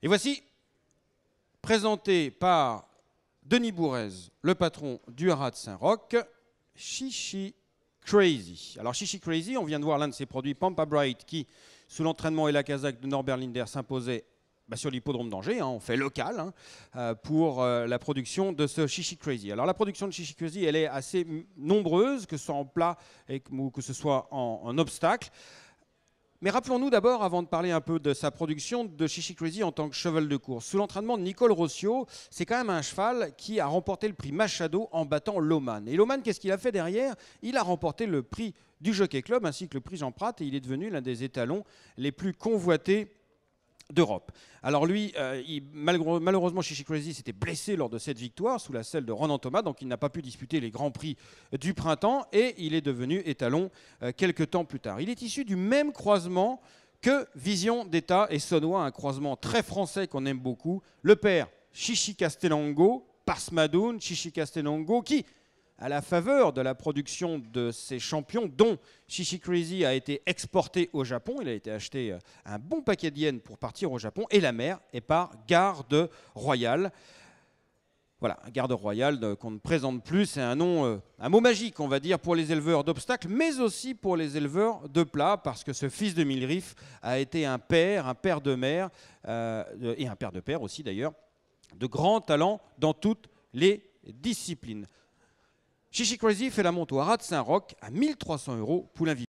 Et voici, présenté par Denis Bourrez, le patron du Haras de Saint-Roch, Chichi Crazy. Alors Chichi Crazy, on vient de voir l'un de ses produits, Pampa Bright, qui, sous l'entraînement et la casaque de Norbert Linder, s'imposait bah, sur l'hippodrome d'Angers, hein, on fait local, hein, euh, pour euh, la production de ce Chichi Crazy. Alors la production de Chichi Crazy, elle est assez nombreuse, que ce soit en plat et, ou que ce soit en obstacle. Mais rappelons-nous d'abord, avant de parler un peu de sa production, de Chichi Crazy en tant que cheval de course. Sous l'entraînement de Nicole Rossio, c'est quand même un cheval qui a remporté le prix Machado en battant Loman. Et Loman, qu'est-ce qu'il a fait derrière Il a remporté le prix du Jockey Club ainsi que le prix Jean Prat et il est devenu l'un des étalons les plus convoités d'Europe. Alors lui, euh, il, malheureusement, Chichi Crazy s'était blessé lors de cette victoire sous la selle de Ronan Thomas, donc il n'a pas pu disputer les grands prix euh, du printemps et il est devenu étalon euh, quelques temps plus tard. Il est issu du même croisement que Vision d'État et Sonois, un croisement très français qu'on aime beaucoup. Le père, Chichi Castellango, Pasmadoun, Chichi Castellango, qui à la faveur de la production de ces champions, dont Shishi Crazy a été exporté au Japon. Il a été acheté euh, un bon paquet de pour partir au Japon. Et la mère est par Garde Royale. Voilà, Garde Royale qu'on ne présente plus. C'est euh, un mot magique, on va dire, pour les éleveurs d'obstacles, mais aussi pour les éleveurs de plats, parce que ce fils de Milrif a été un père, un père de mère, euh, et un père de père aussi d'ailleurs, de grands talents dans toutes les disciplines. Chichi Crazy fait la monte au Harat Saint-Roch à 1300 euros, pour l'invité.